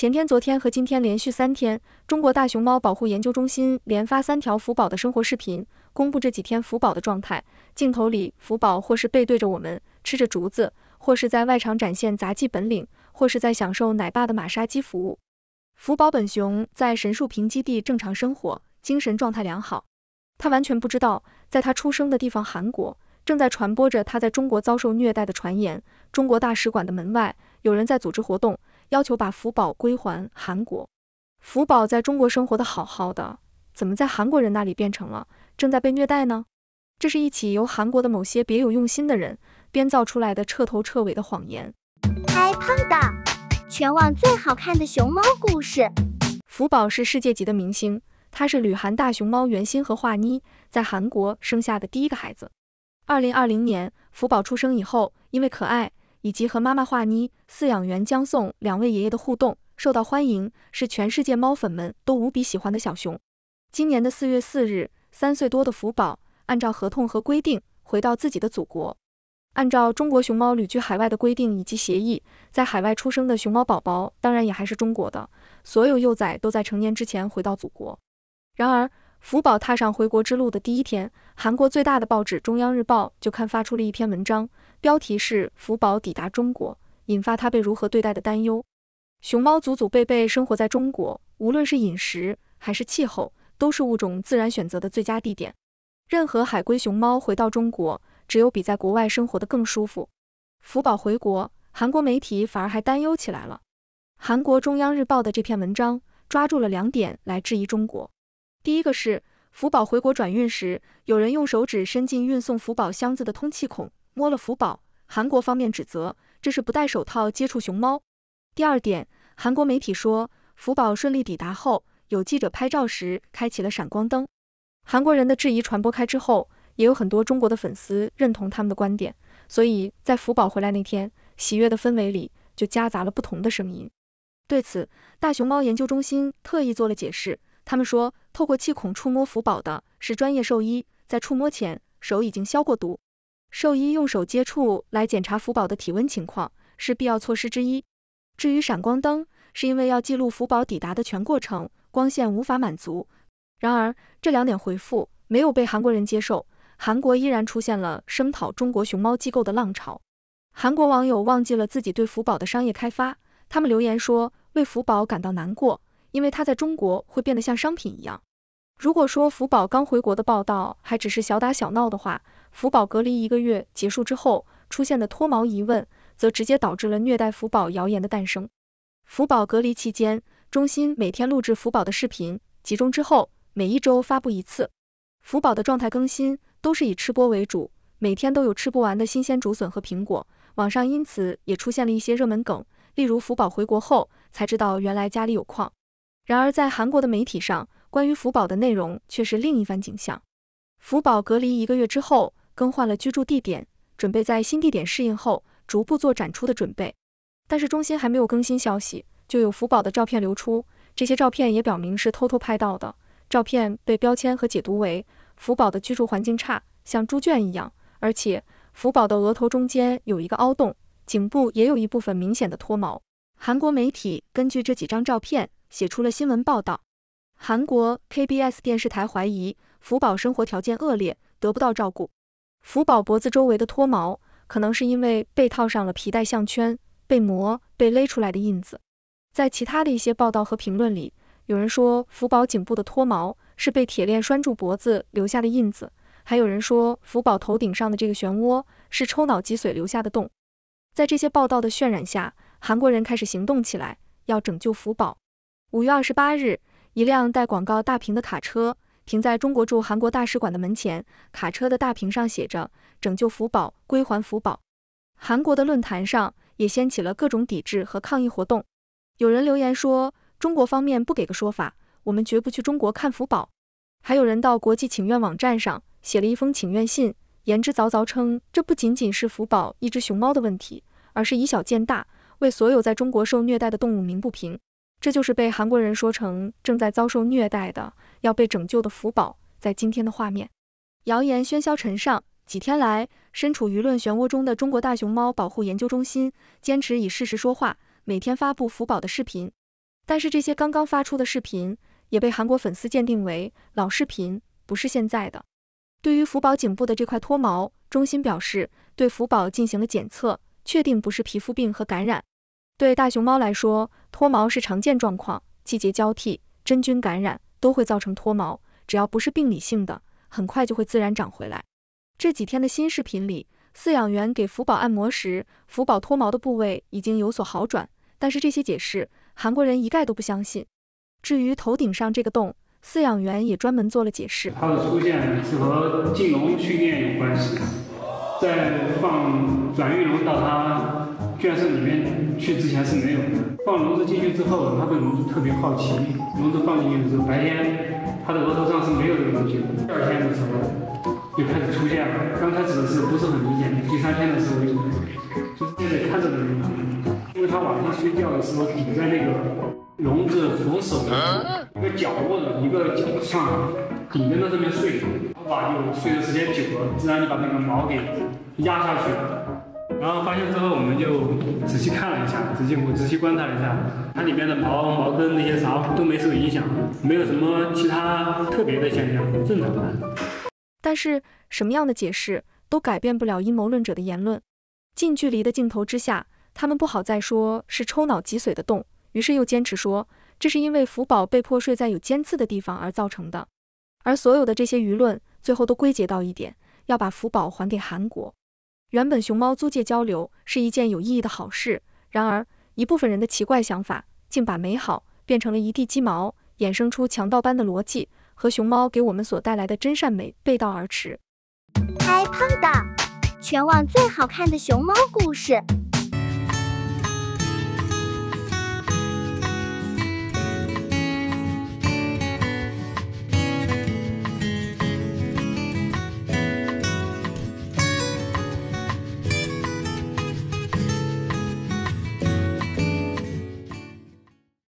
前天、昨天和今天连续三天，中国大熊猫保护研究中心连发三条福宝的生活视频，公布这几天福宝的状态。镜头里，福宝或是背对着我们吃着竹子，或是在外场展现杂技本领，或是在享受奶爸的马杀鸡服务。福宝本熊在神树坪基地正常生活，精神状态良好。他完全不知道，在他出生的地方韩国，正在传播着他在中国遭受虐待的传言。中国大使馆的门外，有人在组织活动。要求把福宝归还韩国。福宝在中国生活的好好的，怎么在韩国人那里变成了正在被虐待呢？这是一起由韩国的某些别有用心的人编造出来的彻头彻尾的谎言。嗨，胖的全网最好看的熊猫故事。福宝是世界级的明星，他是旅韩大熊猫圆心和华妮在韩国生下的第一个孩子。二零二零年福宝出生以后，因为可爱。以及和妈妈华妮、饲养员江颂两位爷爷的互动受到欢迎，是全世界猫粉们都无比喜欢的小熊。今年的四月四日，三岁多的福宝按照合同和规定回到自己的祖国。按照中国熊猫旅居海外的规定以及协议，在海外出生的熊猫宝宝当然也还是中国的，所有幼崽都在成年之前回到祖国。然而，福宝踏上回国之路的第一天，韩国最大的报纸《中央日报》就刊发出了一篇文章，标题是“福宝抵达中国，引发他被如何对待的担忧”。熊猫祖祖辈辈生活在中国，无论是饮食还是气候，都是物种自然选择的最佳地点。任何海归熊猫回到中国，只有比在国外生活的更舒服。福宝回国，韩国媒体反而还担忧起来了。韩国《中央日报》的这篇文章抓住了两点来质疑中国。第一个是福宝回国转运时，有人用手指伸进运送福宝箱子的通气孔，摸了福宝。韩国方面指责这是不戴手套接触熊猫。第二点，韩国媒体说福宝顺利抵达后，有记者拍照时开启了闪光灯。韩国人的质疑传播开之后，也有很多中国的粉丝认同他们的观点。所以在福宝回来那天，喜悦的氛围里就夹杂了不同的声音。对此，大熊猫研究中心特意做了解释。他们说，透过气孔触摸福宝的是专业兽医，在触摸前手已经消过毒。兽医用手接触来检查福宝的体温情况是必要措施之一。至于闪光灯，是因为要记录福宝抵达的全过程，光线无法满足。然而，这两点回复没有被韩国人接受，韩国依然出现了声讨中国熊猫机构的浪潮。韩国网友忘记了自己对福宝的商业开发，他们留言说为福宝感到难过。因为它在中国会变得像商品一样。如果说福宝刚回国的报道还只是小打小闹的话，福宝隔离一个月结束之后出现的脱毛疑问，则直接导致了虐待福宝谣言的诞生。福宝隔离期间，中心每天录制福宝的视频，集中之后每一周发布一次。福宝的状态更新都是以吃播为主，每天都有吃不完的新鲜竹笋和苹果。网上因此也出现了一些热门梗，例如福宝回国后才知道原来家里有矿。然而，在韩国的媒体上，关于福宝的内容却是另一番景象。福宝隔离一个月之后，更换了居住地点，准备在新地点适应后，逐步做展出的准备。但是中心还没有更新消息，就有福宝的照片流出。这些照片也表明是偷偷拍到的。照片被标签和解读为福宝的居住环境差，像猪圈一样，而且福宝的额头中间有一个凹洞，颈部也有一部分明显的脱毛。韩国媒体根据这几张照片。写出了新闻报道，韩国 KBS 电视台怀疑福宝生活条件恶劣，得不到照顾。福宝脖子周围的脱毛，可能是因为被套上了皮带项圈，被磨被勒出来的印子。在其他的一些报道和评论里，有人说福宝颈部的脱毛是被铁链拴住脖子留下的印子，还有人说福宝头顶上的这个漩涡是抽脑脊髓留下的洞。在这些报道的渲染下，韩国人开始行动起来，要拯救福宝。五月二十八日，一辆带广告大屏的卡车停在中国驻韩国大使馆的门前。卡车的大屏上写着“拯救福宝，归还福宝”。韩国的论坛上也掀起了各种抵制和抗议活动。有人留言说：“中国方面不给个说法，我们绝不去中国看福宝。”还有人到国际请愿网站上写了一封请愿信，言之凿凿称：“这不仅仅是福宝一只熊猫的问题，而是以小见大，为所有在中国受虐待的动物鸣不平。”这就是被韩国人说成正在遭受虐待的、要被拯救的福宝在今天的画面。谣言喧嚣尘上，几天来，身处舆论漩涡中的中国大熊猫保护研究中心坚持以事实说话，每天发布福宝的视频。但是这些刚刚发出的视频也被韩国粉丝鉴定为老视频，不是现在的。对于福宝颈部的这块脱毛，中心表示对福宝进行了检测，确定不是皮肤病和感染。对大熊猫来说，脱毛是常见状况，季节交替、真菌感染都会造成脱毛，只要不是病理性的，很快就会自然长回来。这几天的新视频里，饲养员给福宝按摩时，福宝脱毛的部位已经有所好转，但是这些解释韩国人一概都不相信。至于头顶上这个洞，饲养员也专门做了解释，它的出现是和进笼训练有关系，在放转运笼到它。圈舍里面去之前是没有的，放笼子进去之后，他对笼子特别好奇。笼子放进去的时候，白天他的额头上是没有这个东西的。第二天的时候就开始出现了，刚开始的时候不是很明显？第三天的时候，就是现在看着的明显。因为他晚上睡觉的时候顶在那个笼子扶手的一个角落的一个角上，顶在那上面睡，把就睡的时间久了，自然就把那个毛给压下去了。然后发现之后，我们就仔细看了一下，仔细我仔细观察了一下，它里面的毛毛根那些啥都没受影响，没有什么其他特别的现象，正常的。但是什么样的解释都改变不了阴谋论者的言论。近距离的镜头之下，他们不好再说是抽脑脊髓的洞，于是又坚持说这是因为福宝被迫睡在有尖刺的地方而造成的。而所有的这些舆论最后都归结到一点：要把福宝还给韩国。原本熊猫租借交流是一件有意义的好事，然而一部分人的奇怪想法，竟把美好变成了一地鸡毛，衍生出强盗般的逻辑，和熊猫给我们所带来的真善美背道而驰。嗨，胖的，全网最好看的熊猫故事。